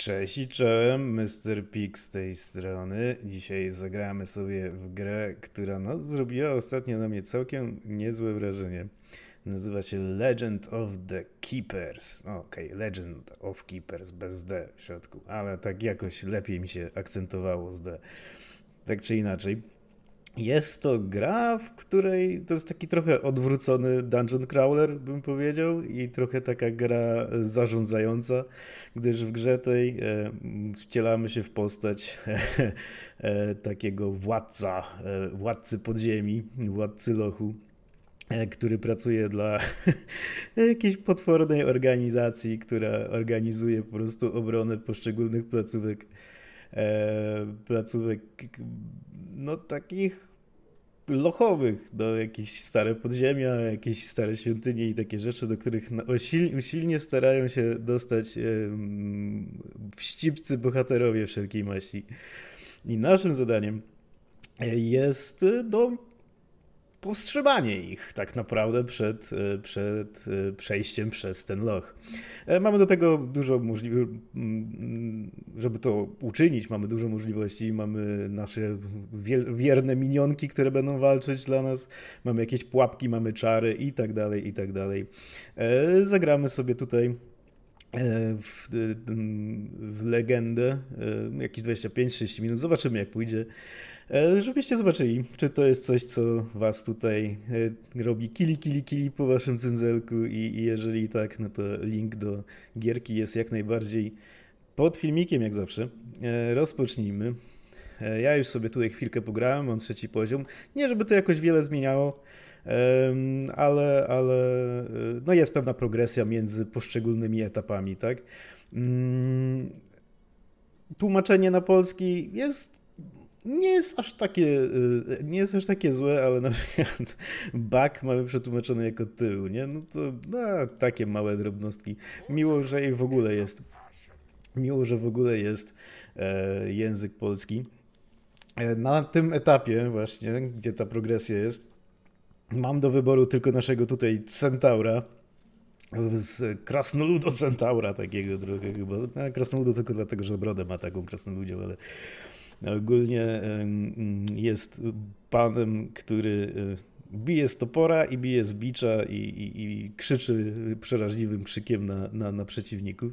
Cześć i czołem, Mr. Pig z tej strony. Dzisiaj zagramy sobie w grę, która no, zrobiła ostatnio na mnie całkiem niezłe wrażenie. Nazywa się Legend of the Keepers. No, okej, okay, Legend of Keepers bez D w środku, ale tak jakoś lepiej mi się akcentowało z D. Tak czy inaczej, jest to gra, w której to jest taki trochę odwrócony dungeon crawler, bym powiedział, i trochę taka gra zarządzająca, gdyż w grze tej e, wcielamy się w postać e, e, takiego władca, władcy podziemi, władcy lochu który pracuje dla jakiejś potwornej organizacji, która organizuje po prostu obronę poszczególnych placówek E, placówek, no takich lochowych, do no, jakieś stare podziemia, jakieś stare świątynie i takie rzeczy, do których usilnie starają się dostać wścibcy bohaterowie wszelkiej maści. I naszym zadaniem jest dom powstrzymanie ich tak naprawdę przed, e, przed e, przejściem przez ten loch. E, mamy do tego dużo możliwości, mm, żeby to uczynić, mamy dużo możliwości, mamy nasze wierne minionki, które będą walczyć dla nas, mamy jakieś pułapki, mamy czary i tak dalej, i tak dalej. Zagramy sobie tutaj w, w legendę jakieś 25-30 minut, zobaczymy jak pójdzie. E, żebyście zobaczyli, czy to jest coś, co was tutaj e, robi kili, kili, kili po waszym cyndzelku i jeżeli tak, no to link do gierki jest jak najbardziej pod filmikiem, jak zawsze. E, rozpocznijmy. Ja już sobie tutaj chwilkę pograłem, mam trzeci poziom. Nie, żeby to jakoś wiele zmieniało, ale, ale no jest pewna progresja między poszczególnymi etapami, tak? Mm, tłumaczenie na polski jest nie jest aż takie, y, nie jest aż takie złe, ale na przykład back mamy przetłumaczone jako tył, nie? No to no, takie małe drobnostki. Miło, że jej w ogóle jest. Miło, że w ogóle jest e, język polski. E, na tym etapie właśnie, gdzie ta progresja jest, mam do wyboru tylko naszego tutaj centaura, z krasnoludo centaura takiego trochę chyba. E, krasnoludo tylko dlatego, że brodę ma taką krasnoludzią, ale Ogólnie jest panem, który e, bije z topora i bije z bicza i, i, i krzyczy przeraźliwym krzykiem na, na, na przeciwników.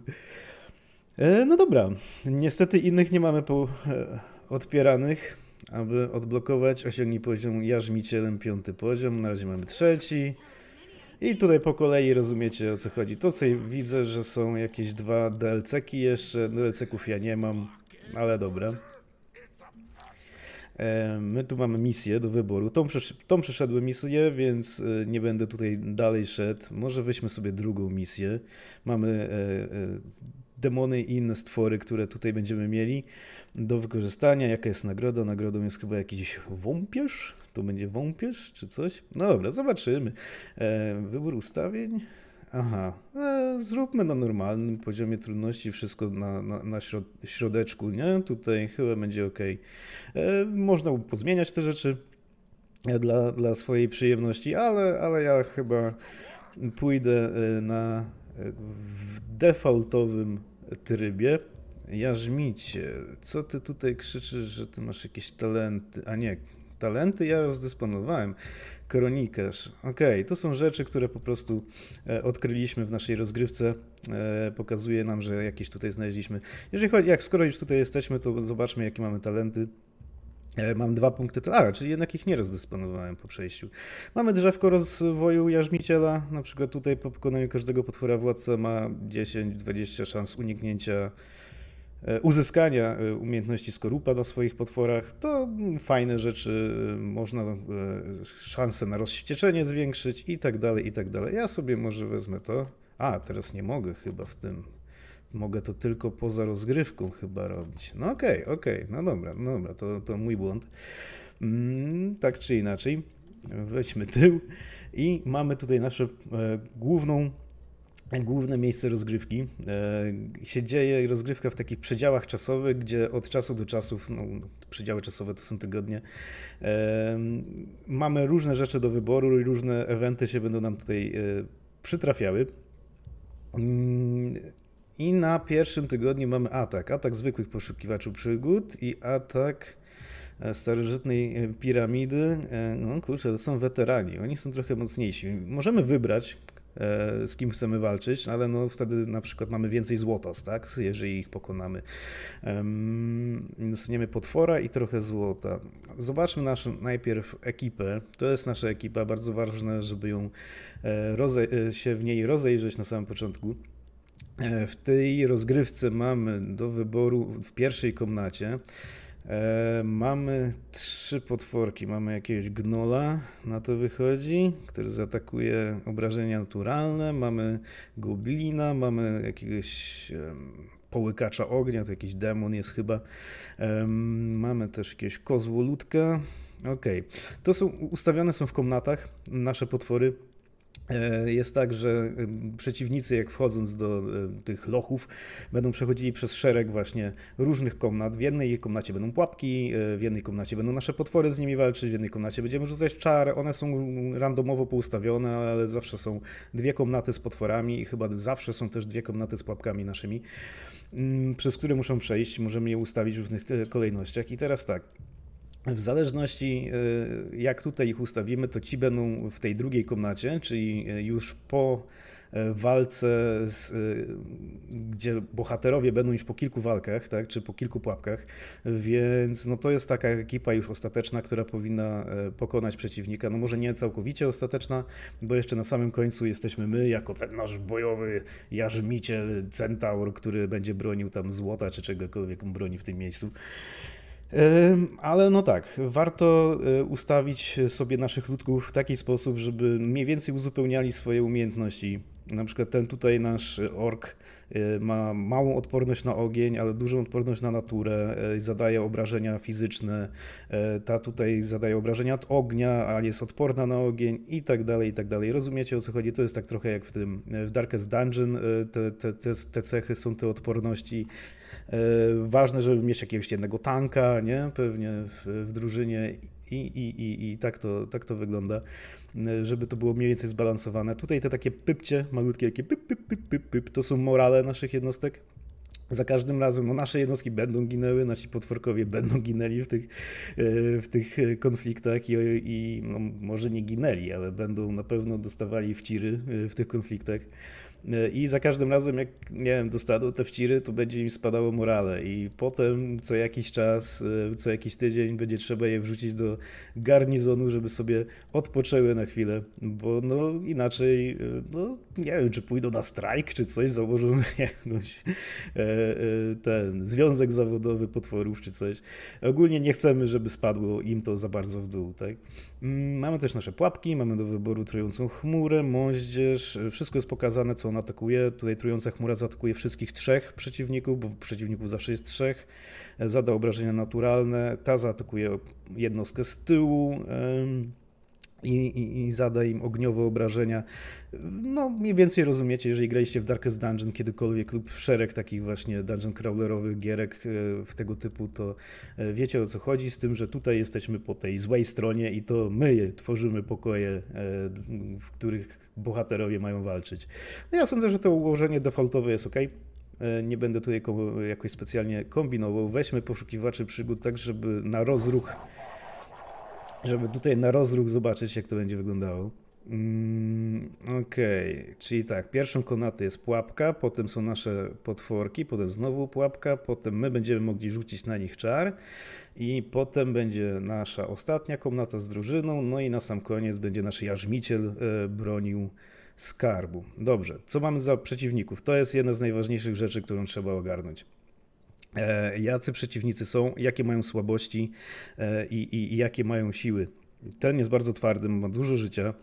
E, no dobra, niestety innych nie mamy po e, odpieranych. Aby odblokować, osiągnij poziom jarzmicielem piąty poziom, na razie mamy trzeci. I tutaj po kolei rozumiecie o co chodzi. To co widzę, że są jakieś dwa DLC-ki jeszcze, DLC-ków ja nie mam, ale dobra. My tu mamy misję do wyboru. Tą, przesz tą przeszedłem misję, więc e, nie będę tutaj dalej szedł. Może weźmy sobie drugą misję. Mamy e, e, demony i inne stwory, które tutaj będziemy mieli do wykorzystania. Jaka jest nagroda? Nagrodą jest chyba jakiś wąpierz? To będzie wąpierz czy coś? No dobra, zobaczymy. Wybór ustawień aha, e, zróbmy na normalnym poziomie trudności wszystko na, na, na środ środeczku, nie? Tutaj chyba będzie ok. E, można pozmieniać te rzeczy e, dla, dla swojej przyjemności, ale, ale ja chyba pójdę na w defaultowym trybie. Jarzmicie, co ty tutaj krzyczysz, że ty masz jakieś talenty? A nie, talenty ja rozdysponowałem kronikarz. Ok, to są rzeczy, które po prostu e, odkryliśmy w naszej rozgrywce. E, pokazuje nam, że jakieś tutaj znaleźliśmy. Jeżeli chodzi, jak skoro już tutaj jesteśmy, to zobaczmy, jakie mamy talenty. E, mam dwa punkty A, czyli jednak ich nie rozdysponowałem po przejściu. Mamy drzewko rozwoju jarzmiciela, na przykład tutaj po pokonaniu każdego potwora władca ma 10-20 szans uniknięcia E, uzyskania e, umiejętności skorupa na swoich potworach, to mm, fajne rzeczy, e, można szanse na rozwścieczenie zwiększyć i tak dalej, i tak dalej. Ja sobie może wezmę to. A, teraz nie mogę chyba w tym. Mogę to tylko poza rozgrywką chyba robić. No okej, okay, okej, okay. no dobra, no dobra, to, to mój błąd. Mm, tak czy inaczej, weźmy tył i mamy tutaj naszą główną główne miejsce rozgrywki. E, się dzieje rozgrywka w takich przedziałach czasowych, gdzie od czasu do czasu, no, przedziały czasowe to są tygodnie, e, mamy różne rzeczy do wyboru i różne eventy się będą nam tutaj e, przytrafiały. Mm, I na pierwszym tygodniu mamy atak. Atak zwykłych poszukiwaczy przygód i atak starożytnej piramidy. No kurczę, to są weterani. Oni są trochę mocniejsi. Możemy wybrać, E, z kim chcemy walczyć, no ale no wtedy na przykład mamy więcej złota, tak? jeżeli ich pokonamy. Dostaniemy potwora i trochę złota. Zobaczmy naszą najpierw ekipę. To jest nasza ekipa, bardzo ważne, żeby ją e, e, się w niej rozejrzeć na samym początku. W tej rozgrywce mamy do wyboru w pierwszej komnacie E, mamy trzy potworki. Mamy jakiegoś gnola, na to wychodzi, który zaatakuje obrażenia naturalne. Mamy goblina, mamy jakiegoś e, połykacza ognia, to jakiś demon jest chyba. E, mamy też jakieś kozłoludka. Okej, okay. to są ustawione są w komnatach nasze potwory E, jest tak, że e, przeciwnicy, jak wchodząc do e, tych lochów, będą przechodzili przez szereg właśnie różnych komnat. W jednej komnacie będą pułapki, w jednej komnacie będą nasze potwory z nimi walczyć, w jednej komnacie będziemy rzucać czar. One są randomowo poustawione, ale zawsze są dwie komnaty z potworami i chyba zawsze są też dwie komnaty z pułapkami naszymi, mm, przez które muszą przejść. Możemy je ustawić w różnych kolejnościach. I teraz tak w zależności y, jak tutaj ich ustawimy, to ci będą w tej drugiej komnacie, czyli y, już po y, walce, z, gdzie bohaterowie będą już po kilku walkach, tak, czy po kilku pułapkach, więc no to jest taka ekipa już ostateczna, która powinna pokonać przeciwnika. No może nie całkowicie ostateczna, bo jeszcze na samym końcu jesteśmy my, jako ten nasz bojowy jarzmiciel, centaur, który będzie bronił tam złota, czy czegokolwiek broni w tym miejscu. Ale no tak, warto e, ustawić sobie naszych ludków w taki sposób, żeby mniej więcej uzupełniali swoje umiejętności. Na przykład ten tutaj nasz ork e, ma małą odporność na ogień, ale dużą odporność na naturę, e, zadaje obrażenia fizyczne, ta tutaj zadaje obrażenia od ognia, ale jest odporna na ogień i tak dalej, i tak dalej. Rozumiecie o co chodzi? To jest tak trochę jak w tym w Darkest Dungeon, te, te, te, te cechy są te odporności E, ważne, żeby mieć jakiegoś jednego tanka, nie? Pewnie w, w drużynie i, i, i, i tak, to, tak to wygląda, e, żeby to było mniej więcej zbalansowane. Tutaj te takie pypcie, malutkie takie pyp, pyp, pyp, pyp, pyp to są morale naszych jednostek. Za każdym razem no nasze jednostki będą ginęły, nasi potworkowie będą ginęli w tych, e, w tych konfliktach i, i no, może nie ginęli, ale będą na pewno dostawali wciry w tych konfliktach. I za każdym razem, jak nie wiem, dostaną te wciry, to będzie im spadało morale. I potem co jakiś czas, e, co jakiś tydzień będzie trzeba je wrzucić do garnizonu, żeby sobie odpoczęły na chwilę, bo no inaczej e, no, nie wiem, czy pójdą na strajk, czy coś, założymy jakąś e, e, ten związek zawodowy potworów, czy coś. Ogólnie nie chcemy, żeby spadło im to za bardzo w dół, tak? Mm, mamy też nasze pułapki, mamy do wyboru trującą chmurę, moździerz, wszystko jest pokazane, co on atakuje. Tutaj trująca chmura zaatakuje wszystkich trzech przeciwników, bo przeciwników zawsze jest trzech. Zada obrażenia naturalne, ta zaatakuje jednostkę z tyłu i, i, i, zada im ogniowe obrażenia. No, mniej więcej rozumiecie, jeżeli graliście w Darkest Dungeon kiedykolwiek lub w szereg takich właśnie dungeon crawlerowych gierek e, w tego typu, to e, wiecie o co chodzi, z tym, że tutaj jesteśmy po tej złej stronie i to my tworzymy pokoje, e, w których bohaterowie mają walczyć. No ja sądzę, że to ułożenie defaultowe jest ok. Nie będę tutaj jakoś specjalnie kombinował. Weźmy poszukiwaczy przygód tak, żeby na rozruch żeby tutaj na rozruch zobaczyć, jak to będzie wyglądało. Mm, Okej, okay. czyli tak, pierwszą konatę jest pułapka, potem są nasze potworki, potem znowu pułapka, potem my będziemy mogli rzucić na nich czar i potem będzie nasza ostatnia komnata z drużyną, no i na sam koniec będzie nasz jarzmiciel e, bronił skarbu. Dobrze, co mamy za przeciwników? To jest jedna z najważniejszych rzeczy, którą trzeba ogarnąć. E, jacy przeciwnicy są, jakie mają słabości e, i, i, i jakie mają siły. Ten jest bardzo twardy, ma dużo życia,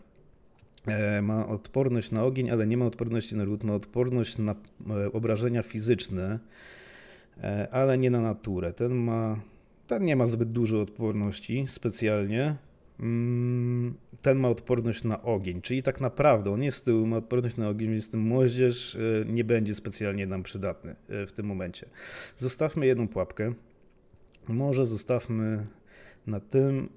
e, ma odporność na ogień, ale nie ma odporności na lód, ma odporność na obrażenia fizyczne, ale nie na naturę. Ten ma, ten nie ma zbyt dużo odporności specjalnie. Mm, ten ma odporność na ogień, czyli tak naprawdę on jest z tyłu, ma odporność na ogień, więc ten moździerz e, nie będzie specjalnie nam przydatny e, w tym momencie. Zostawmy jedną pułapkę, może zostawmy na tym,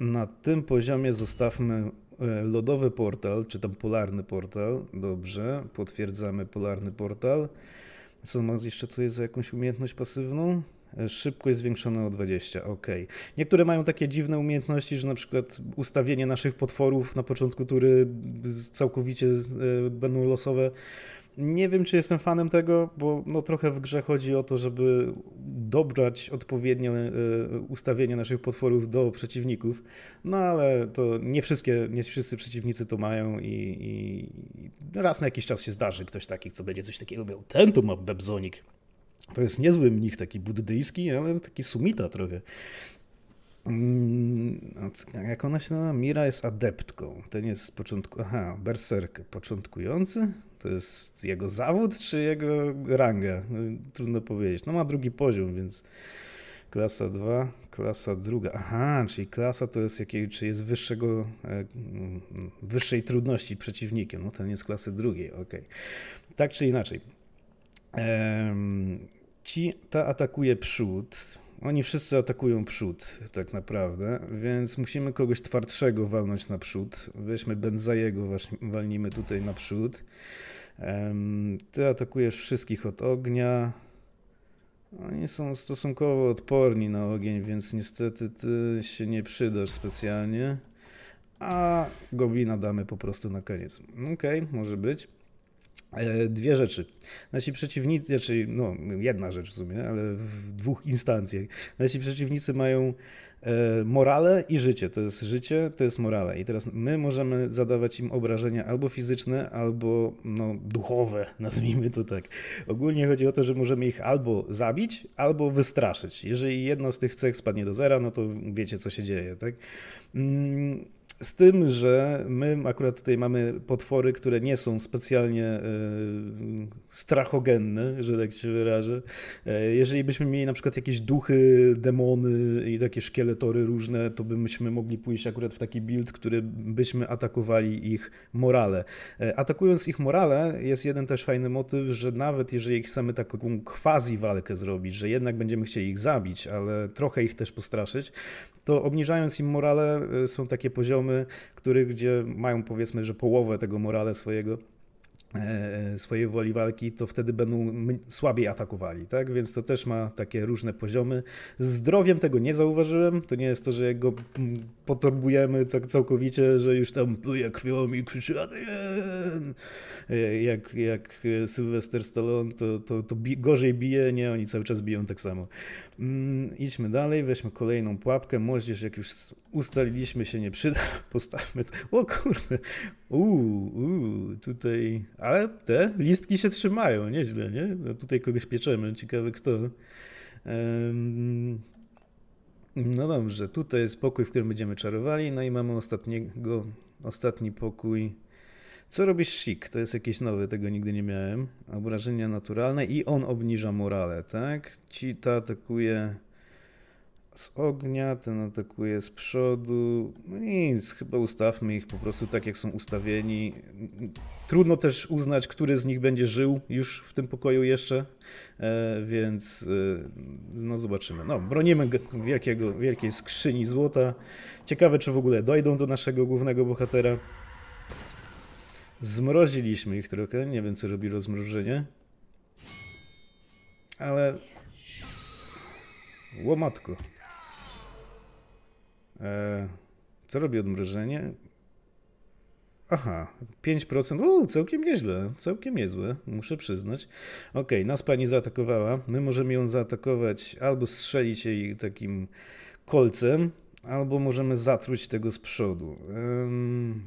na tym poziomie zostawmy e, lodowy portal, czy tam polarny portal, dobrze, potwierdzamy polarny portal. Co masz jeszcze tu jest za jakąś umiejętność pasywną? Szybkość zwiększona o 20, ok. Niektóre mają takie dziwne umiejętności, że na przykład ustawienie naszych potworów na początku tury całkowicie e, będą losowe. Nie wiem, czy jestem fanem tego, bo no, trochę w grze chodzi o to, żeby dobrać odpowiednie e, ustawienie naszych potworów do przeciwników. No ale to nie wszystkie, nie wszyscy przeciwnicy to mają i, i raz na jakiś czas się zdarzy ktoś taki, co będzie coś takiego miał. Ten tu ma webzonik. To jest niezły mnich taki buddyjski, ale taki sumita trochę. Mm, jak ona się nazywa? Mira jest adeptką. Ten jest z początku. Aha, berserk początkujący. To jest jego zawód czy jego ranga? No, trudno powiedzieć. No ma drugi poziom, więc klasa 2, klasa druga. Aha, czyli klasa to jest jakiej, czy jest wyższego, e, mm, wyższej trudności przeciwnikiem. No ten jest klasy drugiej, ok. Tak czy inaczej ci, ta atakuje przód. Oni wszyscy atakują przód, tak naprawdę, więc musimy kogoś twardszego walnąć na przód. Weźmy Benzajego, walnijmy tutaj na przód. Ty atakujesz wszystkich od ognia. Oni są stosunkowo odporni na ogień, więc niestety ty się nie przydasz specjalnie. A goblina damy po prostu na koniec. Okej, okay, może być. E, dwie rzeczy. Nasi przeciwnicy, znaczy, no, jedna rzecz w sumie, ale w dwóch instancjach. Nasi przeciwnicy mają e, morale i życie. To jest życie, to jest morale. I teraz my możemy zadawać im obrażenia albo fizyczne, albo no, duchowe, nazwijmy to tak. Ogólnie chodzi o to, że możemy ich albo zabić, albo wystraszyć. Jeżeli jedna z tych cech spadnie do zera, no to wiecie, co się dzieje, tak? Mm, z tym, że my akurat tutaj mamy potwory, które nie są specjalnie e, strachogenne, że tak się wyrażę. E, jeżeli byśmy mieli na przykład jakieś duchy, demony i takie szkieletory różne, to byśmy mogli pójść akurat w taki build, który byśmy atakowali ich morale. E, atakując ich morale jest jeden też fajny motyw, że nawet jeżeli chcemy taką quasi walkę zrobić, że jednak będziemy chcieli ich zabić, ale trochę ich też postraszyć, to obniżając im morale są takie poziomy których który gdzie mają powiedzmy, że połowę tego morale swojego E, e, swojej woli walki, to wtedy będą słabiej atakowali, tak? Więc to też ma takie różne poziomy. Z zdrowiem tego nie zauważyłem. To nie jest to, że go mm, potorbujemy tak całkowicie, że już tam pluje krwią i krzyczy Adrian! E, jak, jak Sylwester Stallone, to, to, to bi gorzej bije. Nie, oni cały czas biją tak samo. Mm, idźmy dalej, weźmy kolejną pułapkę. młodzież jak już ustaliliśmy, się nie przyda. Postawmy to. O kurde! Uuu, uu, tutaj ale te listki się trzymają, nieźle, nie? No tutaj kogoś pieczemy, ciekawe kto. no dobrze, tutaj jest pokój, w którym będziemy czarowali, no i mamy ostatniego, ostatni pokój. Co robisz sik? To jest jakieś nowe, tego nigdy nie miałem. Obrażenia naturalne i on obniża morale, tak? ta atakuje z ognia, ten atakuje z przodu. No nic, chyba ustawmy ich po prostu tak, jak są ustawieni. Trudno też uznać, który z nich będzie żył już w tym pokoju jeszcze, e, więc e, no zobaczymy. No, bronimy wielkiego, wielkiej skrzyni złota. Ciekawe, czy w ogóle dojdą do naszego głównego bohatera. Zmroziliśmy ich trochę, nie wiem, co robi rozmrożenie. Ale Łomatko. E, co robi odmrożenie? Aha, 5%. Uuu, całkiem nieźle, całkiem niezłe, muszę przyznać. Ok, nas pani zaatakowała. My możemy ją zaatakować albo strzelić jej takim kolcem, albo możemy zatruć tego z przodu. Um,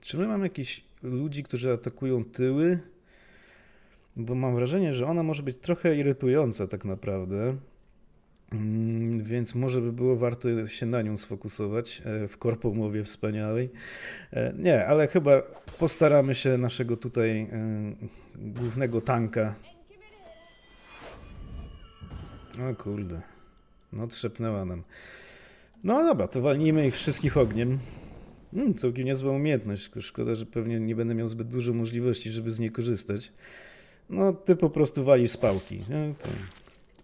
czy my mamy jakichś ludzi, którzy atakują tyły? Bo mam wrażenie, że ona może być trochę irytująca tak naprawdę. Mm, więc może by było warto się na nią sfokusować e, w korpomowie wspaniałej. E, nie, ale chyba postaramy się naszego tutaj e, głównego tanka. O kurde. No trzepnęła nam. No dobra, to walnijmy ich wszystkich ogniem. Hmm, całkiem niezła umiejętność. Szkoda, że pewnie nie będę miał zbyt dużo możliwości, żeby z niej korzystać. No, ty po prostu walisz z pałki. No to...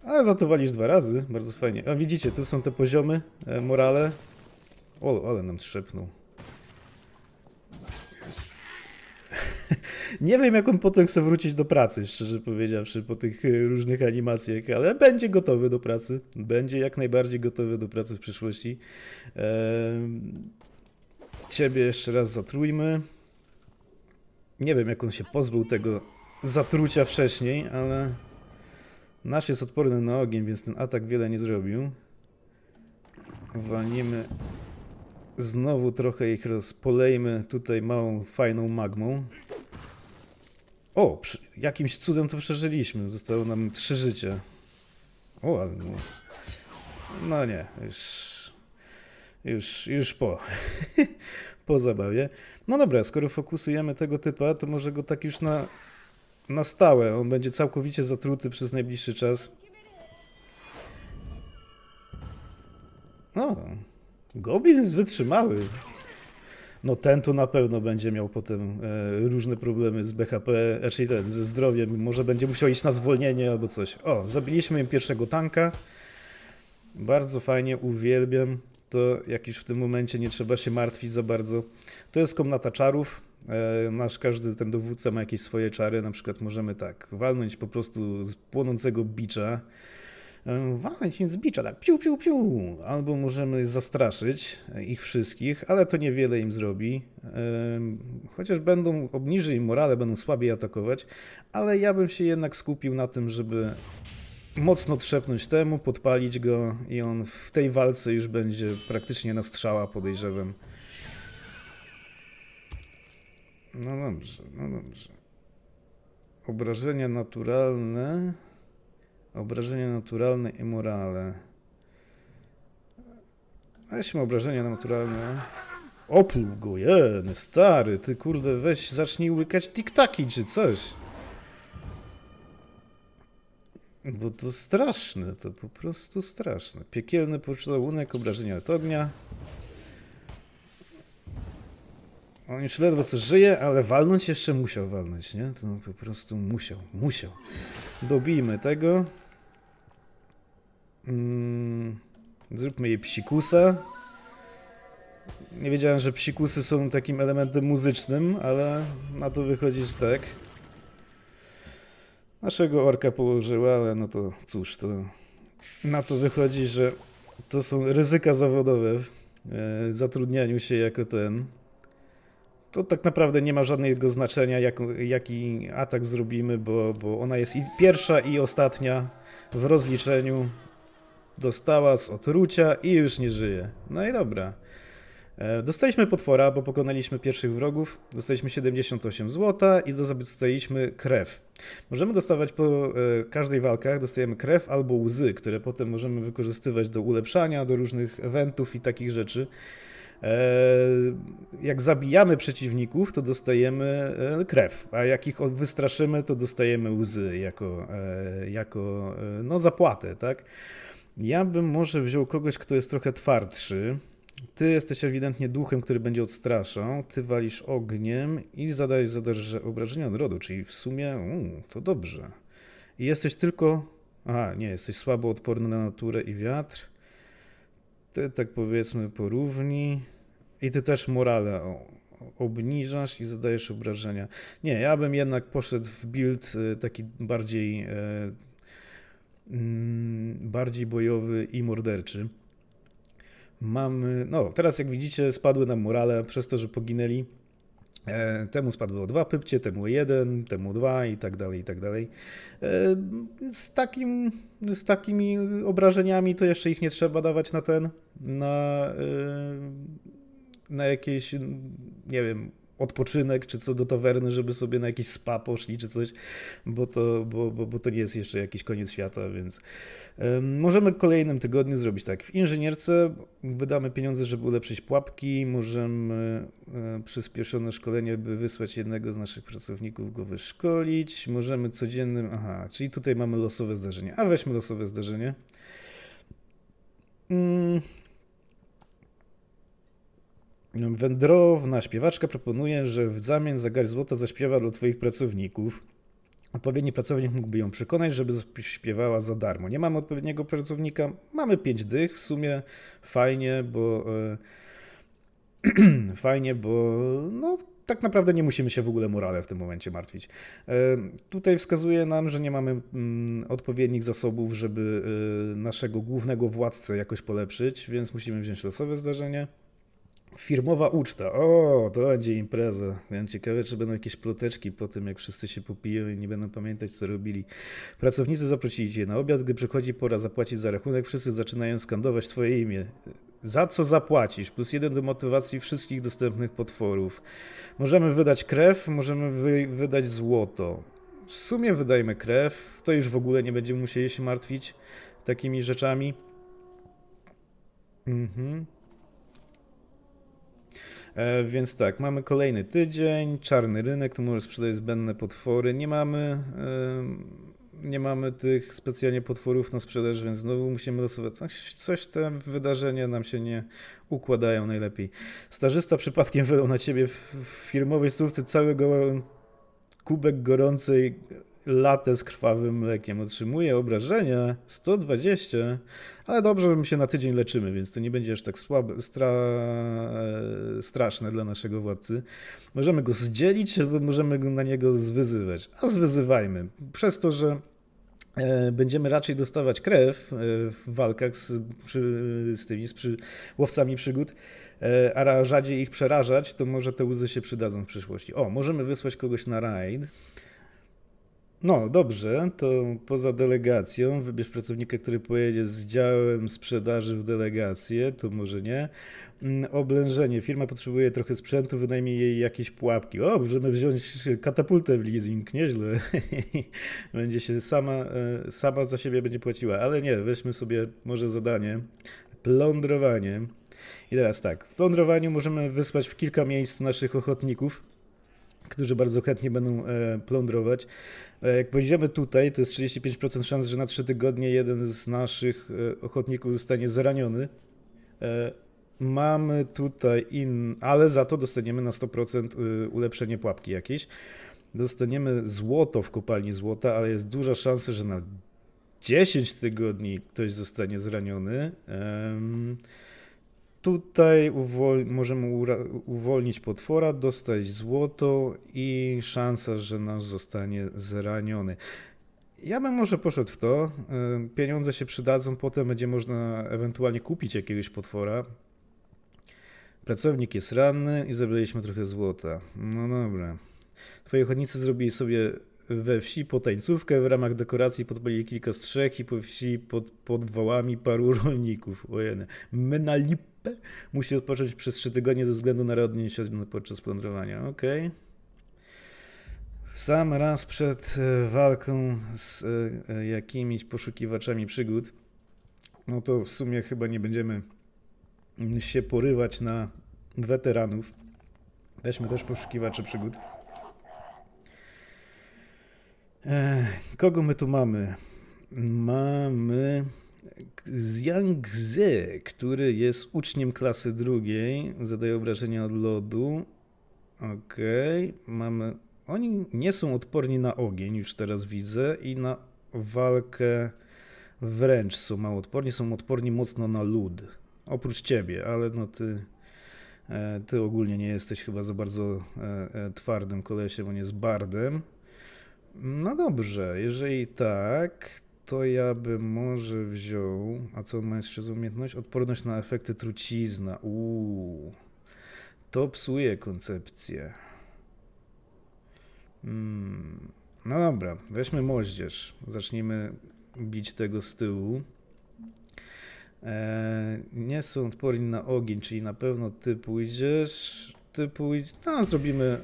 Ale za to walisz dwa razy, bardzo fajnie. A widzicie, tu są te poziomy, e, morale. O, ale nam trzepnął. Nie wiem, jak on potem chce wrócić do pracy, szczerze powiedziawszy, po tych e, różnych animacjach, ale będzie gotowy do pracy. Będzie jak najbardziej gotowy do pracy w przyszłości. Ciebie jeszcze raz zatrujmy. Nie wiem, jak on się pozbył tego zatrucia wcześniej, ale Nasz jest odporny na ogień, więc ten atak wiele nie zrobił. Walniemy znowu trochę ich rozpolejmy tutaj małą, fajną magmą. O, jakimś cudem to przeżyliśmy. Zostało nam trzy życie. O, ale no. No nie, już. Już, już po. po zabawie. No dobra, skoro fokusujemy tego typa, to może go tak już na na stałe. On będzie całkowicie zatruty przez najbliższy czas. No, Goblin jest wytrzymały. No ten tu na pewno będzie miał potem e, różne problemy z BHP, raczej znaczy ten, ze zdrowiem. Może będzie musiał iść na zwolnienie albo coś. O, zabiliśmy im pierwszego tanka. Bardzo fajnie, uwielbiam to, jak już w tym momencie nie trzeba się martwić za bardzo. To jest komnata czarów. E, nasz każdy ten dowódca ma jakieś swoje czary, na przykład możemy tak walnąć po prostu z płonącego bicza, e, walnąć im z bicza, tak piu, piu, piu, albo możemy zastraszyć ich wszystkich, ale to niewiele im zrobi, e, chociaż będą, obniżyć im morale, będą słabiej atakować, ale ja bym się jednak skupił na tym, żeby mocno trzepnąć temu, podpalić go i on w tej walce już będzie praktycznie na strzała, podejrzewam. No dobrze, no dobrze. Obrażenia naturalne, obrażenia naturalne i morale. A obrażenia naturalne... Opluł go, jeden, stary, ty kurde, weź zacznij łykać tiktaki czy coś. Bo to straszne, to po prostu straszne. Piekielny pocałunek, obrażenia od ognia. On już ledwo co żyje, ale walnąć jeszcze musiał walnąć, nie? To po prostu musiał, musiał. Dobijmy tego. Mm, zróbmy jej psikusa. Nie wiedziałem, że psikusy są takim elementem muzycznym, ale na to wychodzi, że tak. Naszego orka położyła, ale no to cóż, to na to wychodzi, że to są ryzyka zawodowe w e, zatrudnianiu się jako ten to tak naprawdę nie ma żadnego znaczenia, jak, jaki atak zrobimy, bo, bo ona jest i pierwsza i ostatnia w rozliczeniu. Dostała z otrucia i już nie żyje. No i dobra. E, dostaliśmy potwora, bo pokonaliśmy pierwszych wrogów, dostaliśmy 78 zł i dostaliśmy krew. Możemy dostawać po e, każdej walkach, dostajemy krew albo łzy, które potem możemy wykorzystywać do ulepszania, do różnych eventów i takich rzeczy. E, jak zabijamy przeciwników, to dostajemy e, krew, a jak ich wystraszymy, to dostajemy łzy jako, e, jako no, zapłatę, tak? Ja bym może wziął kogoś, kto jest trochę twardszy. Ty jesteś ewidentnie duchem, który będzie odstraszał. Ty walisz ogniem i zadajesz obrażenia od rodu, czyli w sumie uu, to dobrze. I jesteś tylko. Aha, nie, jesteś słabo odporny na naturę i wiatr. Ty tak powiedzmy porówni i ty też morale obniżasz i zadajesz obrażenia. Nie, ja bym jednak poszedł w build y, taki bardziej y, mm, bardziej bojowy i morderczy. Mamy, no teraz jak widzicie spadły nam morale przez to, że poginęli E, temu spadło dwa pypcie, temu jeden, temu dwa i tak dalej, i tak dalej. E, z, takim, z takimi obrażeniami to jeszcze ich nie trzeba dawać na ten, na, e, na jakieś, nie wiem, odpoczynek, czy co do tawerny, żeby sobie na jakiś spa poszli, czy coś, bo to, bo, bo, bo to nie jest jeszcze jakiś koniec świata, więc możemy w kolejnym tygodniu zrobić tak. W inżynierce wydamy pieniądze, żeby ulepszyć pułapki, możemy e, przyspieszone szkolenie, by wysłać jednego z naszych pracowników go wyszkolić, możemy codziennym, aha, czyli tutaj mamy losowe zdarzenie, a weźmy losowe zdarzenie. Hmm. Wędrowna śpiewaczka proponuje, że w zamian za garść złota zaśpiewa dla twoich pracowników. Odpowiedni pracownik mógłby ją przekonać, żeby śpiewała za darmo. Nie mamy odpowiedniego pracownika, mamy pięć dych, w sumie fajnie, bo e, fajnie, bo no, tak naprawdę nie musimy się w ogóle morale w tym momencie martwić. E, tutaj wskazuje nam, że nie mamy mm, odpowiednich zasobów, żeby e, naszego głównego władcę jakoś polepszyć, więc musimy wziąć losowe zdarzenie. Firmowa uczta. O, to będzie impreza. Ja ciekawe, czy będą jakieś ploteczki po tym, jak wszyscy się popiją i nie będą pamiętać, co robili. Pracownicy zaprosili cię na obiad, gdy przychodzi pora zapłacić za rachunek, wszyscy zaczynają skandować twoje imię. Za co zapłacisz? Plus jeden do motywacji wszystkich dostępnych potworów. Możemy wydać krew, możemy wy wydać złoto. W sumie wydajmy krew, to już w ogóle nie będziemy musieli się martwić takimi rzeczami. Mhm. E, więc tak, mamy kolejny tydzień, czarny rynek, tu możesz sprzedać zbędne potwory. Nie mamy nie mamy tych specjalnie potworów na sprzedaż, więc znowu musimy losować. Coś, coś te wydarzenia nam się nie układają najlepiej. Starzysta przypadkiem wydał na ciebie w firmowej stówce cały go kubek gorącej latę z krwawym mlekiem. Otrzymuje obrażenia 120, ale dobrze, my się na tydzień leczymy, więc to nie będzie aż tak słabe, stra... E, straszne dla naszego władcy. Możemy go zdzielić, albo możemy na niego zwyzywać. A zwyzywajmy. Przez to, że e, będziemy raczej dostawać krew e, w walkach z, przy, z tymi z przy, łowcami przygód, a rzadziej ich przerażać, to może te łzy się przydadzą w przyszłości. O, możemy wysłać kogoś na rajd no dobrze, to poza delegacją wybierz pracownika, który pojedzie z działem sprzedaży w delegację, to może nie. Mm, oblężenie. Firma potrzebuje trochę sprzętu, wynajmie jej jakieś pułapki. O, możemy wziąć katapultę w leasing, nieźle. będzie się sama, e, sama za siebie będzie płaciła, ale nie, weźmy sobie może zadanie. Plądrowanie. I teraz tak, w plądrowaniu możemy wysłać w kilka miejsc naszych ochotników, którzy bardzo chętnie będą e, plądrować. E, jak pojedziemy tutaj, to jest 35% szans, że na 3 tygodnie jeden z naszych e, ochotników zostanie zraniony. E, mamy tutaj in, ale za to dostaniemy na 100% ulepszenie pułapki jakieś. Dostaniemy złoto w kopalni złota, ale jest duża szansa, że na 10 tygodni ktoś zostanie zraniony. Um, Tutaj uwol- możemy uwolnić potwora, dostać złoto i szansa, że nasz zostanie zraniony. Ja bym może poszedł w to. Y, pieniądze się przydadzą, potem będzie można ewentualnie kupić jakiegoś potwora. Pracownik jest ranny i zabraliśmy trochę złota. No dobra. Twoje ochotnicy zrobili sobie we wsi tańcówkę, w ramach dekoracji podpali kilka strzech i po wsi pod podwałami paru rolników. Oj, My na lip P musi odpocząć przez 3 tygodnie ze względu na rodnie niesione podczas plądrowania. Okej. W sam raz przed e, walką z e, e, jakimiś poszukiwaczami przygód, no to w sumie chyba nie będziemy się porywać na weteranów. Weźmy też poszukiwacze przygód. Kogo my tu mamy? Mamy Yang Zi, który jest uczniem klasy drugiej, zadaje obrażenia od lodu. Okej, okay. mamy. Oni nie są odporni na ogień, już teraz widzę, i na walkę wręcz są mało odporni. Są odporni mocno na lód. Oprócz ciebie, ale no ty. E, ty ogólnie nie jesteś chyba za bardzo e, e, twardym kolesiem, on jest bardem. No dobrze, jeżeli tak, to ja bym może wziął, a co on ma jeszcze z umiejętność? Odporność na efekty trucizna. Uuu, to psuje koncepcję. Hmm. No dobra, weźmy moździerz. Zacznijmy bić tego z tyłu. Eee, nie są odporni na ogień, czyli na pewno ty pójdziesz. Ty pójdziesz. No, zrobimy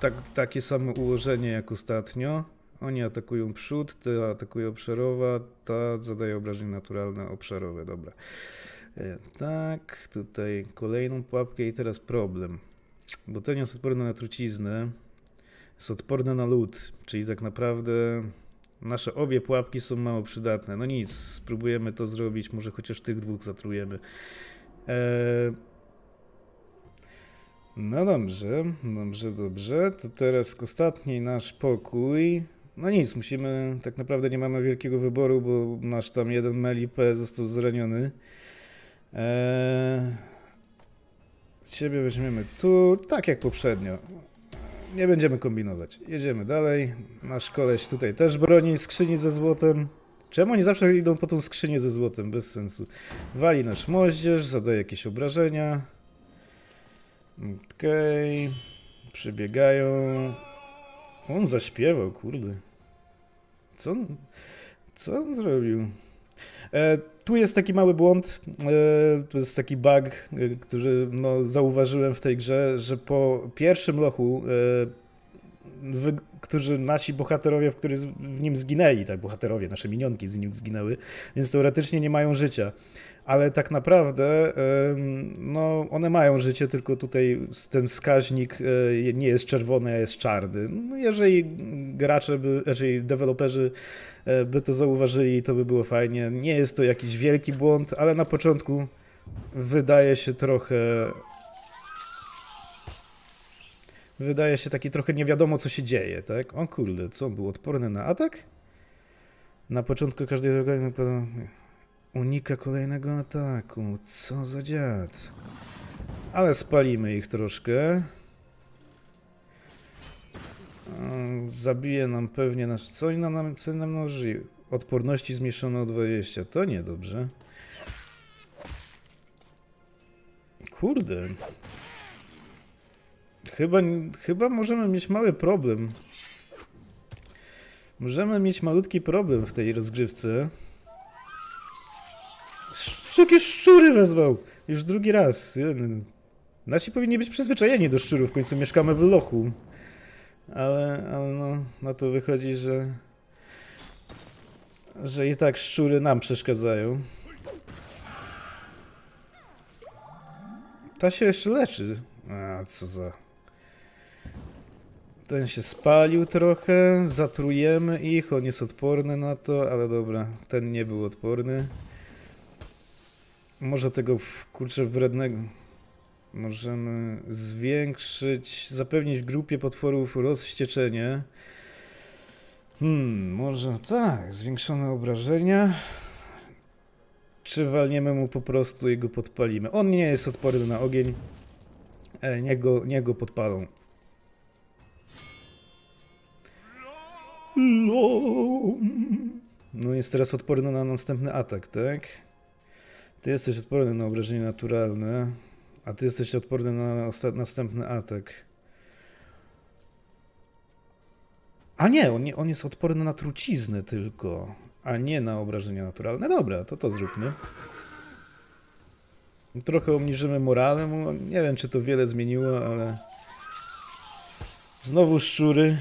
tak, takie samo ułożenie jak ostatnio. Oni atakują przód, ty atakuje obszarowa, ta zadaje obrażenia naturalne obszarowe, dobra. E, tak, tutaj kolejną pułapkę i teraz problem. Bo ten jest odporny na truciznę, jest odporny na lód, czyli tak naprawdę nasze obie pułapki są mało przydatne. No nic, spróbujemy to zrobić, może chociaż tych dwóch zatrujemy. Eee... No dobrze, dobrze, dobrze. To teraz ostatni nasz pokój no nic, musimy, tak naprawdę nie mamy wielkiego wyboru, bo nasz tam jeden Melipe został zraniony. Eee, ciebie weźmiemy tu, tak jak poprzednio. Nie będziemy kombinować. Jedziemy dalej. Nasz koleś tutaj też broni skrzyni ze złotem. Czemu oni zawsze idą po tą skrzynię ze złotem? Bez sensu. Wali nasz moździerz, zadaje jakieś obrażenia. Okej. Okay. Przybiegają. On zaśpiewał, kurde. Co on, co on zrobił? E, tu jest taki mały błąd, e, tu jest taki bug, e, który no, zauważyłem w tej grze, że po pierwszym lochu, e, wy, którzy nasi bohaterowie, w, który, w nim zginęli, tak, bohaterowie, nasze minionki z nim zginęły, więc teoretycznie nie mają życia ale tak naprawdę no, one mają życie, tylko tutaj ten wskaźnik e, nie jest czerwony, a jest czarny. No, jeżeli gracze, by, jeżeli znaczy deweloperzy e, by to zauważyli, to by było fajnie. Nie jest to jakiś wielki błąd, ale na początku wydaje się trochę wydaje się taki trochę nie wiadomo, co się dzieje, tak? O kurde, co, on był odporny na atak? Na początku każdej organizacji... Unika kolejnego ataku. Co za dziad. Ale spalimy ich troszkę. Mm, zabije nam pewnie nasz... Co na nam, co nam noży? Odporności zmniejszono o 20. To niedobrze. Kurde. Chyba, chyba możemy mieć mały problem. Możemy mieć malutki problem w tej rozgrywce. Takie szczury wezwał! Już drugi raz. Nasi powinni być przyzwyczajeni do szczurów, w końcu mieszkamy w lochu. Ale, ale no, na to wychodzi, że... Że i tak szczury nam przeszkadzają. Ta się jeszcze leczy. A, co za... Ten się spalił trochę, zatrujemy ich, on jest odporny na to, ale dobra, ten nie był odporny. Może tego kurczę wrednego. Możemy zwiększyć, zapewnić grupie potworów rozścieczenie. Hmm, może tak, zwiększone obrażenia. Czy walniemy mu po prostu i go podpalimy? On nie jest odporny na ogień. E, niech, go, niech go podpalą. No jest teraz odporny na następny atak, tak? Ty jesteś odporny na obrażenie naturalne, a ty jesteś odporny na następny atak. A nie on, on jest odporny na truciznę tylko, a nie na obrażenia naturalne. Dobra, to to zróbmy. Trochę obniżymy morale mu. Nie wiem, czy to wiele zmieniło, ale... Znowu szczury.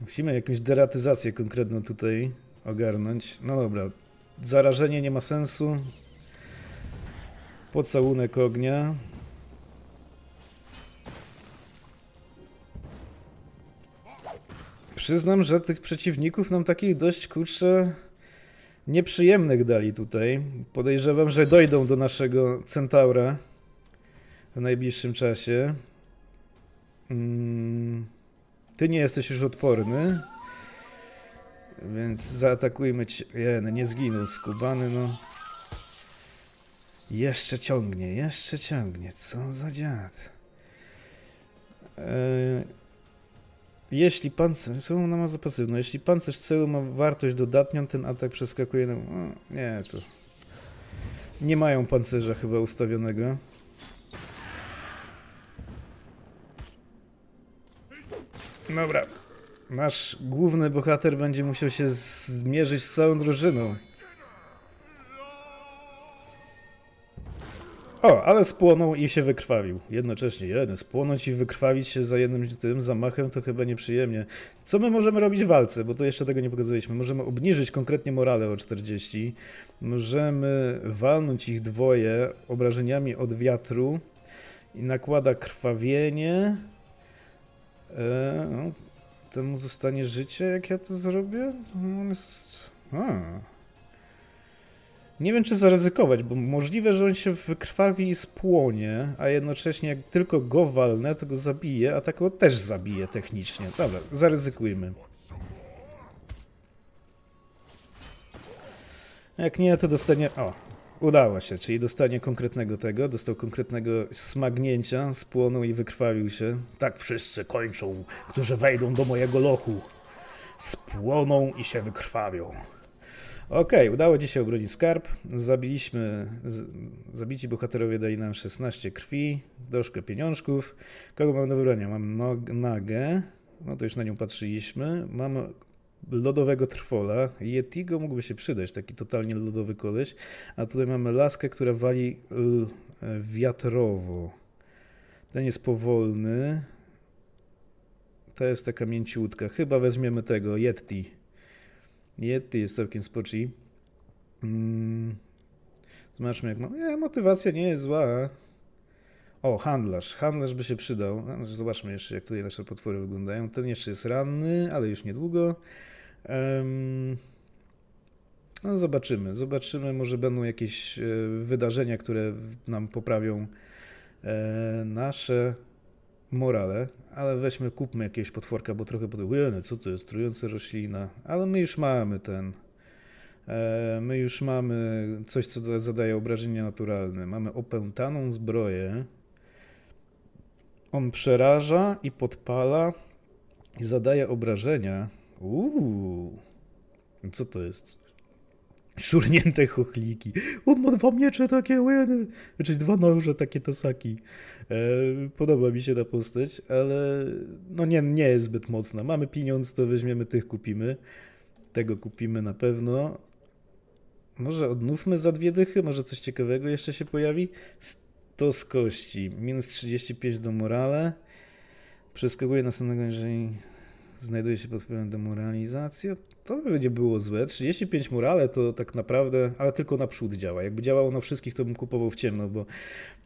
Musimy jakąś deratyzację konkretną tutaj ogarnąć. No dobra, Zarażenie nie ma sensu. Pocałunek ognia. Przyznam, że tych przeciwników nam takich dość kurczę nieprzyjemnych dali tutaj. Podejrzewam, że dojdą do naszego centaura w najbliższym czasie. Mm. Ty nie jesteś już odporny. Więc zaatakujmy cię. Jeden, no nie zginął skubany, no. Jeszcze ciągnie, jeszcze ciągnie. Co za dziad. E, jeśli pancerz... Co ona ma za pasywną? Jeśli pancerz celu ma wartość dodatnią, ten atak przeskakuje na... No, nie, to... Nie mają pancerza chyba ustawionego. Dobra, nasz główny bohater będzie musiał się zmierzyć z całą drużyną. O, ale spłonął i się wykrwawił. Jednocześnie jeden. Spłonąć i wykrwawić się za jednym tym zamachem to chyba nieprzyjemnie. Co my możemy robić w walce? Bo to jeszcze tego nie pokazaliśmy. Możemy obniżyć konkretnie morale o 40. Możemy walnąć ich dwoje obrażeniami od wiatru. I nakłada krwawienie. Eee, no, Temu zostanie życie, jak ja to zrobię? On jest... A. Nie wiem, czy zaryzykować, bo możliwe, że on się wykrwawi i spłonie, a jednocześnie jak tylko go walnę, to go zabije, a tak go też zabije technicznie. Dobra, zaryzykujmy. Jak nie, to dostanie... O, Udało się, czyli dostanie konkretnego tego, dostał konkretnego smagnięcia, spłonął i wykrwawił się. Tak wszyscy kończą, którzy wejdą do mojego lochu. Spłoną i się wykrwawią. Okej, okay, udało ci się obronić skarb. Zabiliśmy, z, zabici bohaterowie dali nam 16 krwi, troszkę pieniążków. Kogo mam do wybrania? Mam nog, nagę, no to już na nią patrzyliśmy. Mam lodowego trwola. Yetigo mógłby się przydać, taki totalnie lodowy koleś. A tutaj mamy laskę, która wali e, wiatrowo. Ten jest powolny. To jest taka mięciutka. Chyba weźmiemy tego, Yeti. Yeti jest całkiem spoczy. Mm. Zobaczmy jak ma. Nie, motywacja nie jest zła. O, handlarz. Handlarz by się przydał. No, no, zobaczmy jeszcze, jak tutaj nasze potwory wyglądają. Ten jeszcze jest ranny, ale już niedługo. Um, no zobaczymy. Zobaczymy, może będą jakieś e, wydarzenia, które nam poprawią e, nasze morale, ale weźmy, kupmy jakieś potworka, bo trochę podejmujemy, co to jest, trująca roślina, ale my już mamy ten, e, my już mamy coś, co zadaje obrażenia naturalne, mamy opętaną zbroję, on przeraża i podpala i zadaje obrażenia. Uuu. Co to jest? Szurnięte chochliki. On ma dwa miecze takie, łeny. Znaczy dwa noże takie tasaki. E, podoba mi się ta postać, ale no nie, nie jest zbyt mocna. Mamy pieniądz, to weźmiemy tych, kupimy. Tego kupimy na pewno. Może odnówmy za dwie dychy, może coś ciekawego jeszcze się pojawi. To z kości. Minus 35 do morale. Przeskakuje następnego, jeżeli znajduje się pod wpływem demoralizacji To by nie było złe. 35 morale to tak naprawdę, ale tylko naprzód działa. Jakby działało na wszystkich, to bym kupował w ciemno, bo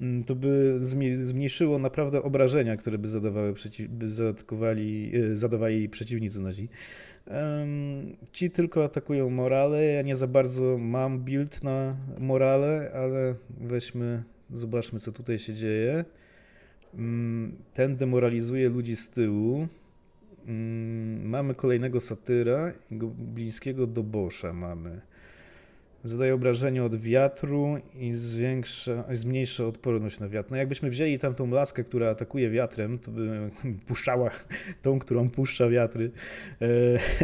mm, to by zmniejszyło naprawdę obrażenia, które by, zadawały przeciw, by zadawali, y, zadawali przeciwnicy zi Ci tylko atakują morale. Ja nie za bardzo mam build na morale, ale weźmy Zobaczmy, co tutaj się dzieje. Mm, ten demoralizuje ludzi z tyłu. Mm, mamy kolejnego satyra, bliskiego dobosza mamy. Zadaje obrażenie od wiatru i zwiększa, zmniejsza odporność na wiatr. No jakbyśmy wzięli tamtą laskę, która atakuje wiatrem, to by puszczała tą, którą puszcza wiatry, e,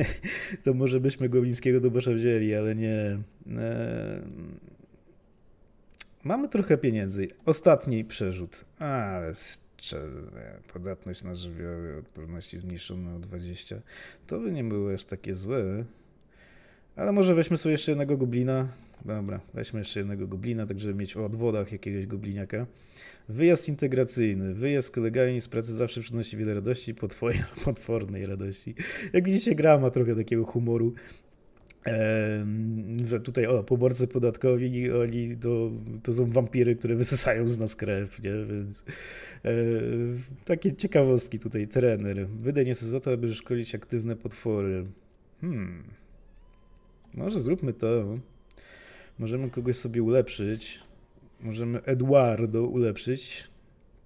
to może byśmy Goblińskiego Bosza wzięli, ale nie. E, Mamy trochę pieniędzy. Ostatni przerzut. Ale szczerze, podatność na żywioły odporności zmniejszona o 20. To by nie było aż takie złe. Ale może weźmy sobie jeszcze jednego goblina. Dobra, weźmy jeszcze jednego goblina, tak żeby mieć o odwodach jakiegoś gobliniaka. Wyjazd integracyjny. Wyjazd kolegami z pracy zawsze przynosi wiele radości, po twojej potwornej radości. Jak widzicie, gra ma trochę takiego humoru że tutaj o, poborcy podatkowi, oni to, to są wampiry, które wysysają z nas krew, nie? więc e, takie ciekawostki tutaj, trener. Wydaj nieco złota, aby szkolić aktywne potwory. Hmm. Może zróbmy to. Możemy kogoś sobie ulepszyć. Możemy Eduardo ulepszyć.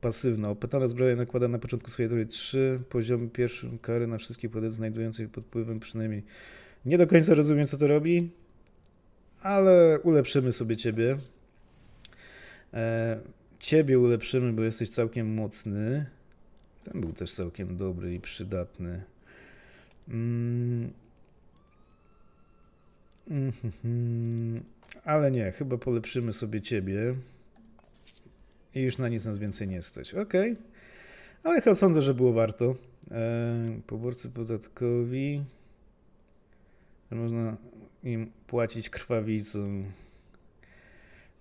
Pasywna. Opętana zbroja nakłada na początku swojej tury 3 poziomy pierwszym kary na wszystkich podejrzeń znajdujących pod wpływem przynajmniej nie do końca rozumiem, co to robi, ale ulepszymy sobie ciebie. E, ciebie ulepszymy, bo jesteś całkiem mocny. Ten był też całkiem dobry i przydatny. Mm. Mm-hmm. Ale nie, chyba polepszymy sobie ciebie. I już na nic nas więcej nie stać. Ok. Ale chyba sądzę, że było warto. E, poborcy podatkowi. Można im płacić krwawicą.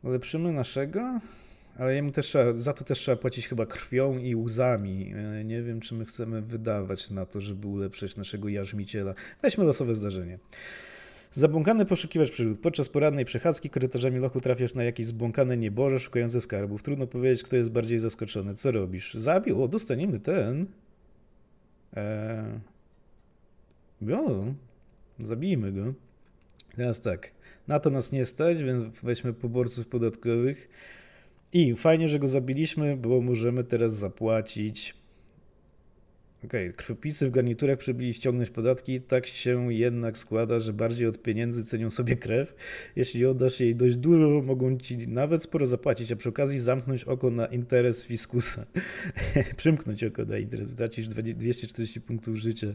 Lepszymy naszego, ale jemu też trzeba, za to też trzeba płacić chyba krwią i łzami. E, nie wiem, czy my chcemy wydawać na to, żeby ulepszyć naszego jarzmiciela. Weźmy losowe zdarzenie. Zabłąkany poszukiwacz przygód. Podczas porannej przechadzki korytarzami lochu trafiasz na jakiś zbłąkane nieboże szukające skarbów. Trudno powiedzieć, kto jest bardziej zaskoczony. Co robisz? Zabił? O, dostaniemy ten. Eee... Jo. Zabijmy go. Teraz tak, na to nas nie stać, więc weźmy poborców podatkowych. I fajnie, że go zabiliśmy, bo możemy teraz zapłacić Okej, okay. krwopisy w garniturach przybyli ściągnąć podatki, tak się jednak składa, że bardziej od pieniędzy cenią sobie krew. Jeśli oddasz jej dość dużo, mogą ci nawet sporo zapłacić, a przy okazji zamknąć oko na interes fiskusa. Przymknąć oko na interes, tracisz 240 punktów życia.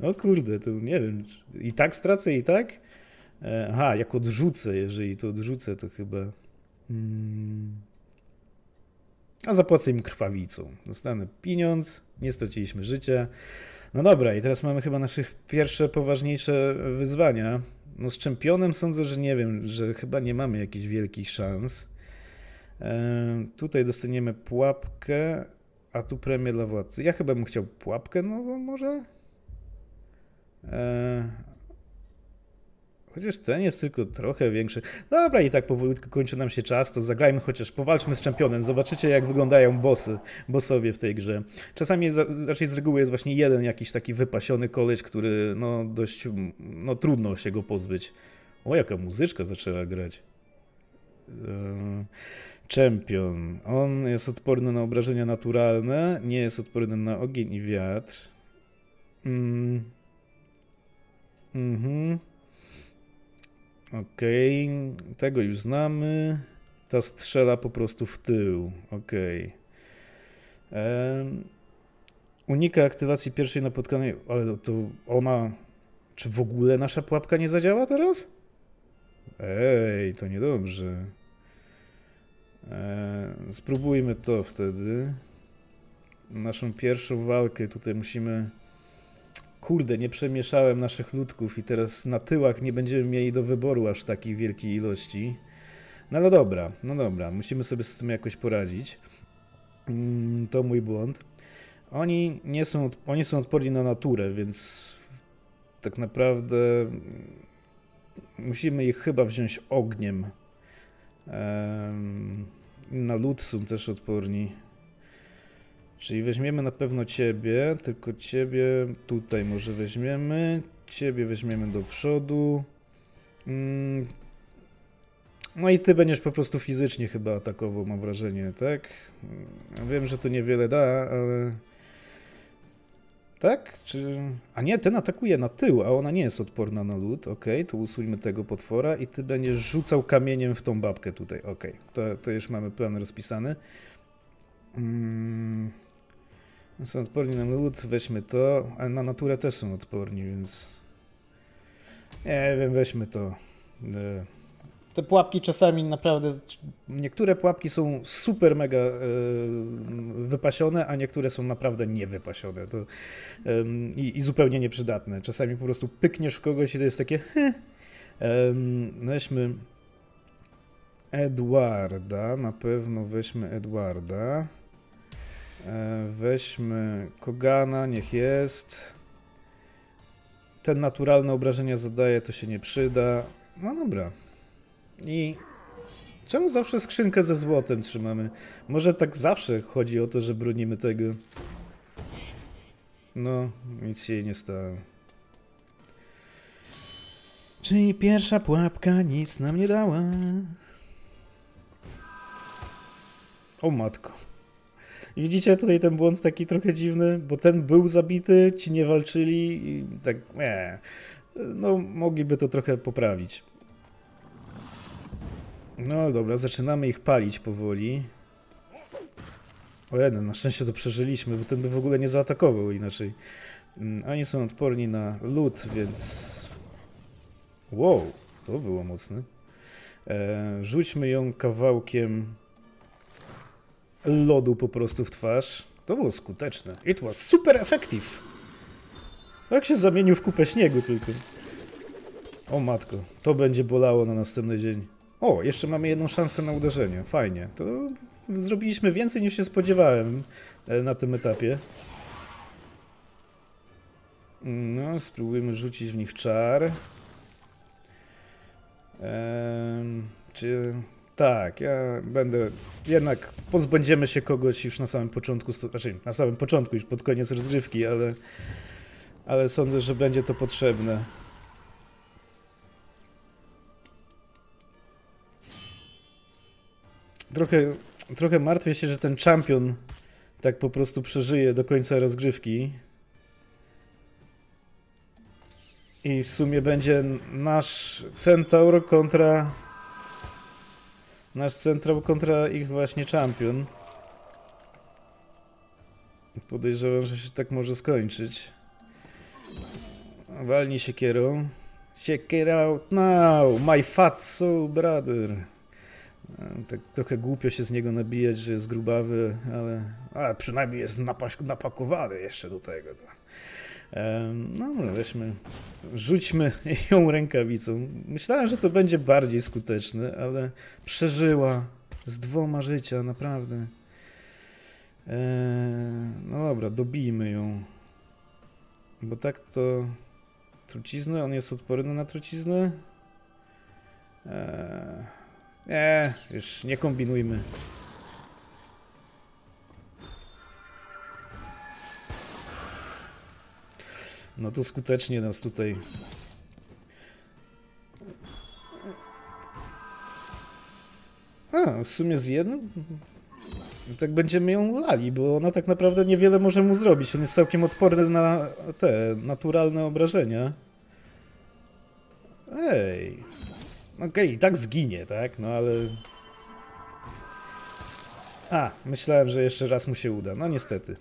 O kurde, to nie wiem, i tak stracę, i tak? E, aha, jak odrzucę, jeżeli to odrzucę, to chyba... Hmm a zapłacę im krwawicą. Dostanę pieniądz, nie straciliśmy życia. No dobra, i teraz mamy chyba naszych pierwsze poważniejsze wyzwania. No z czempionem sądzę, że nie wiem, że chyba nie mamy jakichś wielkich szans. Ehm, tutaj dostaniemy pułapkę, a tu premię dla władcy. Ja chyba bym chciał pułapkę, no może. Ehm, Chociaż ten jest tylko trochę większy. Dobra, i tak powolutku kończy nam się czas, to zagrajmy chociaż, powalczmy z czempionem. Zobaczycie, jak wyglądają bossy, bossowie w tej grze. Czasami, jest, raczej z reguły jest właśnie jeden jakiś taki wypasiony koleś, który, no, dość, no, trudno się go pozbyć. O, jaka muzyczka zaczęła grać. Yy, Czempion. On jest odporny na obrażenia naturalne, nie jest odporny na ogień i wiatr. Mm. Mhm. Mm. mm Okej, okay. tego już znamy. Ta strzela po prostu w tył. Okej. Okay. Um, unika aktywacji pierwszej napotkanej, ale to ona... Czy w ogóle nasza pułapka nie zadziała teraz? Ej, to niedobrze. E, spróbujmy to wtedy. Naszą pierwszą walkę tutaj musimy kurde, nie przemieszałem naszych ludków i teraz na tyłach nie będziemy mieli do wyboru aż takiej wielkiej ilości. No, no dobra, no dobra, musimy sobie z tym jakoś poradzić. Mm, to mój błąd. Oni, nie są, oni są odporni na naturę, więc tak naprawdę musimy ich chyba wziąć ogniem. Na lód są też odporni. Czyli weźmiemy na pewno ciebie, tylko ciebie tutaj może weźmiemy, ciebie weźmiemy do przodu. Mm. No i ty będziesz po prostu fizycznie chyba atakował, mam wrażenie, tak? Mm. Wiem, że to niewiele da, ale... Tak? Czy... A nie, ten atakuje na tył, a ona nie jest odporna na lód. Ok, to usuńmy tego potwora i ty będziesz rzucał kamieniem w tą babkę tutaj. Ok, to, to już mamy plan rozpisany. Hmm... Są odporni na lód, weźmy to, A na naturę też są odporni, więc... Nie wiem, weźmy to. E, Te pułapki czasami naprawdę... Niektóre pułapki są super mega e, wypasione, a niektóre są naprawdę niewypasione to, i, i zupełnie nieprzydatne. Czasami po prostu pykniesz w kogoś i to jest takie... Weźmy Edwarda, na pewno weźmy Edwarda. E, weźmy Kogana, niech jest. Ten naturalne obrażenia zadaje, to się nie przyda. No dobra. I czemu zawsze skrzynkę ze złotem trzymamy? Może tak zawsze chodzi o to, że bronimy tego. No, nic się jej nie stało. Czyli pierwsza pułapka nic nam nie dała. O matko widzicie tutaj ten błąd taki trochę dziwny, bo ten był zabity, ci nie walczyli i tak, nie. No, mogliby to trochę poprawić. No dobra, zaczynamy ich palić powoli. O jeden, na szczęście to przeżyliśmy, bo ten by w ogóle nie zaatakował inaczej. Mm, oni są odporni na lód, więc... Wow, to było mocne. E, rzućmy ją kawałkiem lodu po prostu w twarz. To było skuteczne. It was super effective. Tak się zamienił w kupę śniegu tylko. O matko, to będzie bolało na następny dzień. O, jeszcze mamy jedną szansę na uderzenie. Fajnie. To zrobiliśmy więcej niż się spodziewałem e, na tym etapie. No, spróbujmy rzucić w nich czar. czy tak, ja będę. Jednak pozbędziemy się kogoś już na samym początku, znaczy na samym początku, już pod koniec rozgrywki, ale. Ale sądzę, że będzie to potrzebne. Trochę, trochę martwię się, że ten champion tak po prostu przeżyje do końca rozgrywki. I w sumie będzie nasz Centaur kontra Nasz central kontra ich właśnie champion. Podejrzewam, że się tak może skończyć. Walnij się kierą. out now, my fat soul brother. E, tak trochę głupio się z niego nabijać, że jest grubawy, ale, ale przynajmniej jest napakowany jeszcze do tego. No. No, weźmy, rzućmy ją rękawicą. Myślałem, że to będzie bardziej skuteczne, ale przeżyła z dwoma życia, naprawdę. No dobra, dobijmy ją. Bo tak to... Truciznę? On jest odporny na truciznę? Eee, już nie kombinujmy. No to skutecznie nas tutaj A, w sumie z jednym? Tak będziemy ją lali, bo ona tak naprawdę niewiele może mu zrobić. On jest całkiem odporny na te naturalne obrażenia. Ej. Okej, okay, i tak zginie, tak? No ale... A, myślałem, że jeszcze raz mu się uda. No niestety.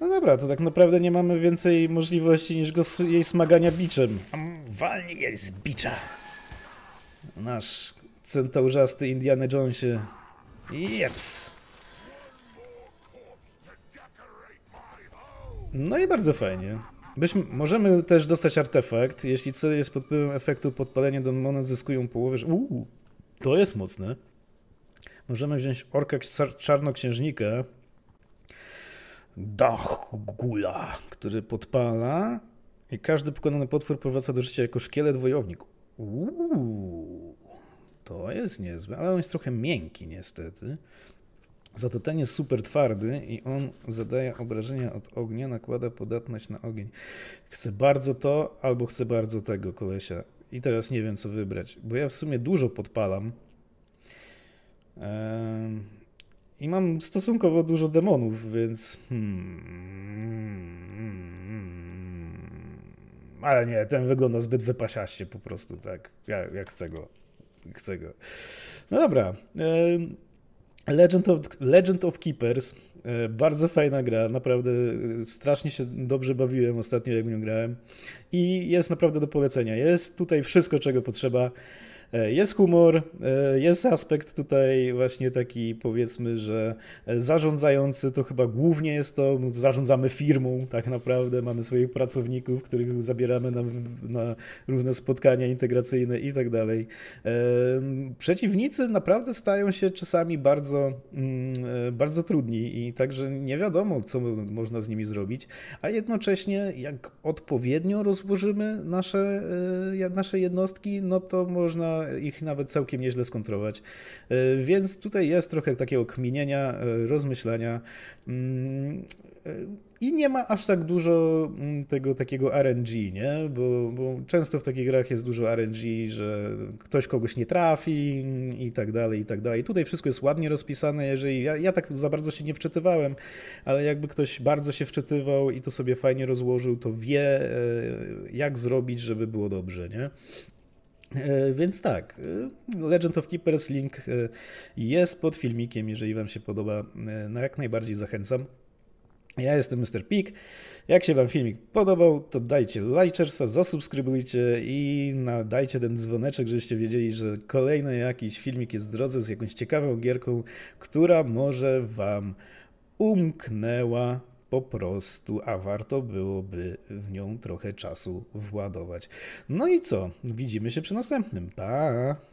No dobra, to tak naprawdę nie mamy więcej możliwości niż go jej smagania biczem. Walnij jej z bicza. Nasz centaurzasty Indiany Jonesie. Jeps. No i bardzo fajnie. Byśmy, możemy też dostać artefakt. Jeśli cel jest pod wpływem efektu podpalenia demona, zyskują połowę... Uuu, to jest mocne. Możemy wziąć orka czarnoksiężnika dach gula, który podpala i każdy pokonany potwór powraca do życia jako szkielet wojownik. Uuu, to jest niezłe, ale on jest trochę miękki niestety. Za to ten jest super twardy i on zadaje obrażenia od ognia, nakłada podatność na ogień. Chcę bardzo to, albo chcę bardzo tego kolesia. I teraz nie wiem co wybrać, bo ja w sumie dużo podpalam. Eee, i mam stosunkowo dużo demonów, więc. Hmm... Ale nie, ten wygląda zbyt wypasiaście po prostu, tak. Ja, ja chcę go. Chcę go. No dobra. Legend of, Legend of Keepers. E, bardzo fajna gra, naprawdę e, strasznie się dobrze bawiłem ostatnio, jak w nią grałem. I jest naprawdę do polecenia. Jest tutaj wszystko, czego potrzeba. E, jest humor, e, jest aspekt tutaj właśnie taki powiedzmy, że zarządzający to chyba głównie jest to, no, zarządzamy firmą tak naprawdę, mamy swoich pracowników, których zabieramy na, na różne spotkania integracyjne i tak dalej. E, przeciwnicy naprawdę stają się czasami bardzo, mm, bardzo trudni i także nie wiadomo, co można z nimi zrobić, a jednocześnie jak odpowiednio rozłożymy nasze, nasze jednostki, no to można ich nawet całkiem nieźle skontrować. Y, więc tutaj jest trochę takiego kminienia, y, rozmyślania. Mm, y, I nie ma aż tak dużo mm, tego takiego RNG, nie? Bo, bo, często w takich grach jest dużo RNG, że ktoś kogoś nie trafi i tak dalej, i tak dalej. Tutaj wszystko jest ładnie rozpisane, jeżeli ja, ja tak za bardzo się nie wczytywałem, ale jakby ktoś bardzo się wczytywał i to sobie fajnie rozłożył, to wie jak zrobić, żeby było dobrze, nie? E, więc tak, e, Legend of Keepers link e, jest pod filmikiem, jeżeli Wam się podoba, no jak najbardziej zachęcam. Ja jestem Mr. Pik. Jak się Wam filmik podobał, to dajcie lajczersa, zasubskrybujcie i nadajcie ten dzwoneczek, żebyście wiedzieli, że kolejny jakiś filmik jest w drodze z jakąś ciekawą gierką, która może Wam umknęła po prostu, a warto byłoby w nią trochę czasu władować. No i co? Widzimy się przy następnym. Pa!